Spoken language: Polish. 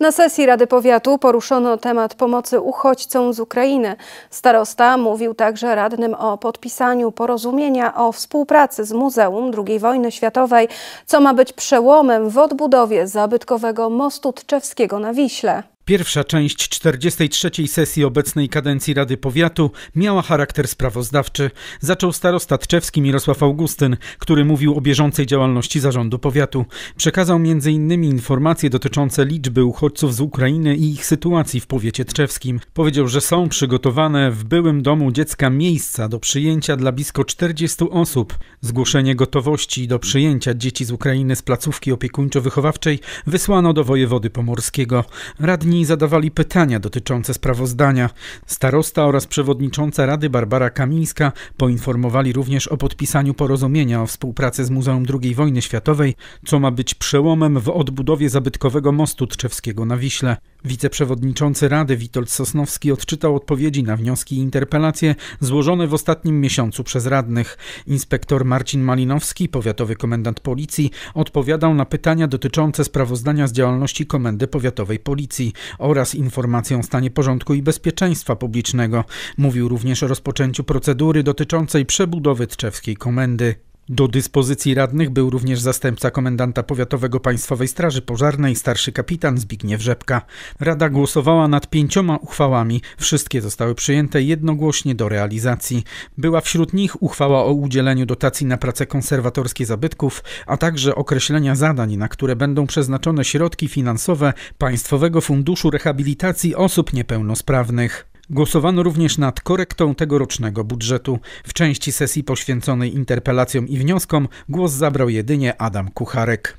Na sesji Rady Powiatu poruszono temat pomocy uchodźcom z Ukrainy. Starosta mówił także radnym o podpisaniu porozumienia o współpracy z Muzeum II Wojny Światowej, co ma być przełomem w odbudowie zabytkowego mostu Tczewskiego na Wiśle. Pierwsza część 43. sesji obecnej kadencji Rady Powiatu miała charakter sprawozdawczy. Zaczął starosta tczewski Mirosław Augustyn, który mówił o bieżącej działalności zarządu powiatu. Przekazał m.in. informacje dotyczące liczby uchodźców z Ukrainy i ich sytuacji w powiecie tczewskim. Powiedział, że są przygotowane w byłym domu dziecka miejsca do przyjęcia dla blisko 40 osób. Zgłoszenie gotowości do przyjęcia dzieci z Ukrainy z placówki opiekuńczo-wychowawczej wysłano do wojewody pomorskiego. Radni zadawali pytania dotyczące sprawozdania. Starosta oraz przewodnicząca Rady Barbara Kamińska poinformowali również o podpisaniu porozumienia o współpracy z Muzeum II Wojny Światowej, co ma być przełomem w odbudowie zabytkowego mostu tczewskiego na Wiśle. Wiceprzewodniczący Rady Witold Sosnowski odczytał odpowiedzi na wnioski i interpelacje złożone w ostatnim miesiącu przez radnych. Inspektor Marcin Malinowski, powiatowy komendant policji, odpowiadał na pytania dotyczące sprawozdania z działalności Komendy Powiatowej Policji oraz informacją o stanie porządku i bezpieczeństwa publicznego. Mówił również o rozpoczęciu procedury dotyczącej przebudowy tczewskiej komendy. Do dyspozycji radnych był również zastępca komendanta powiatowego Państwowej Straży Pożarnej, starszy kapitan Zbigniew Rzepka. Rada głosowała nad pięcioma uchwałami. Wszystkie zostały przyjęte jednogłośnie do realizacji. Była wśród nich uchwała o udzieleniu dotacji na prace konserwatorskie zabytków, a także określenia zadań, na które będą przeznaczone środki finansowe Państwowego Funduszu Rehabilitacji Osób Niepełnosprawnych. Głosowano również nad korektą tegorocznego budżetu. W części sesji poświęconej interpelacjom i wnioskom głos zabrał jedynie Adam Kucharek.